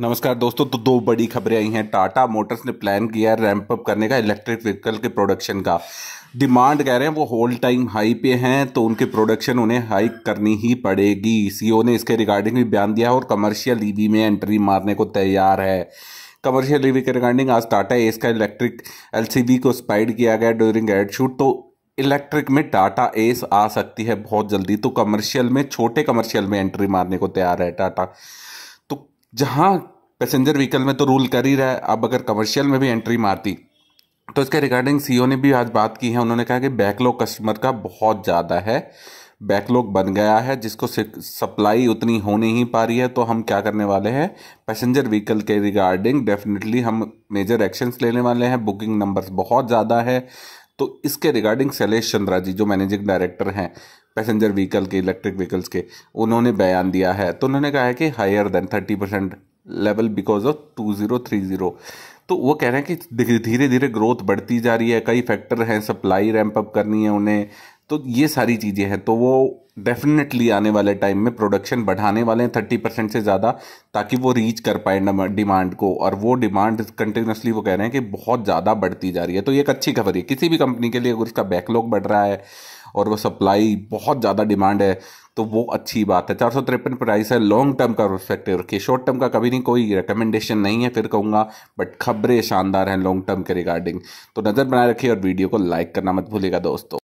नमस्कार दोस्तों तो दो बड़ी खबरें आई हैं टाटा मोटर्स ने प्लान किया है रैंप अप करने का इलेक्ट्रिक व्हीकल के प्रोडक्शन का डिमांड कह रहे हैं वो होल टाइम हाई पे हैं तो उनके प्रोडक्शन उन्हें हाई करनी ही पड़ेगी सीईओ ने इसके रिगार्डिंग भी बयान दिया है और कमर्शियल ईवी में एंट्री मारने को तैयार है कमर्शियल ईवी के रिगार्डिंग आज टाटा एस का इलेक्ट्रिक एल को स्पाइड किया गया ड्यूरिंग एड शूट तो इलेक्ट्रिक में टाटा एस आ सकती है बहुत जल्दी तो कमर्शियल में छोटे कमर्शियल में एंट्री मारने को तैयार है टाटा जहाँ पैसेंजर व्हीकल में तो रूल कर ही रहा है अब अगर कमर्शियल में भी एंट्री मारती तो इसके रिगार्डिंग सीईओ e ने भी आज बात की है उन्होंने कहा कि बैकलॉग कस्टमर का बहुत ज़्यादा है बैकलॉग बन गया है जिसको सप्लाई उतनी हो नहीं पा रही है तो हम क्या करने वाले हैं पैसेंजर व्हीकल के रिगार्डिंग डेफिनेटली हम मेजर एक्शंस लेने वाले हैं बुकिंग नंबर्स बहुत ज़्यादा है तो इसके रिगार्डिंग शैलेश चंद्रा जी जो मैनेजिंग डायरेक्टर हैं पैसेंजर व्हीकल के इलेक्ट्रिक व्हीकल्स के उन्होंने बयान दिया है तो उन्होंने कहा है कि higher than thirty percent level because of two zero three zero तो वो कह रहे हैं कि धीरे धीरे ग्रोथ बढ़ती जा रही है कई फैक्टर हैं सप्लाई रैंप अप करनी है उन्हें तो ये सारी चीज़ें हैं तो वो डेफिनेटली आने वाले टाइम में प्रोडक्शन बढ़ाने वाले हैं थर्टी परसेंट से ज़्यादा ताकि वो रीच कर पाए डिमांड को और वो डिमांड कंटिन्यूसली वो कह रहे हैं कि बहुत ज़्यादा बढ़ती जा रही है तो ये एक अच्छी खबर है किसी भी कंपनी के लिए अगर उसका बैकलॉग बढ़ रहा है और वो सप्लाई बहुत ज़्यादा डिमांड है तो वो अच्छी बात है चार सौ तिरपन प्राइस है लॉन्ग टर्म का परस्पेक्टिव रखिए शॉर्ट टर्म का कभी नहीं कोई रिकमेंडेशन नहीं है फिर कहूँगा बट खबरें शानदार हैं लॉन्ग टर्म के रिगार्डिंग तो नज़र बनाए रखिए और वीडियो को लाइक करना मत भूलेगा दोस्तों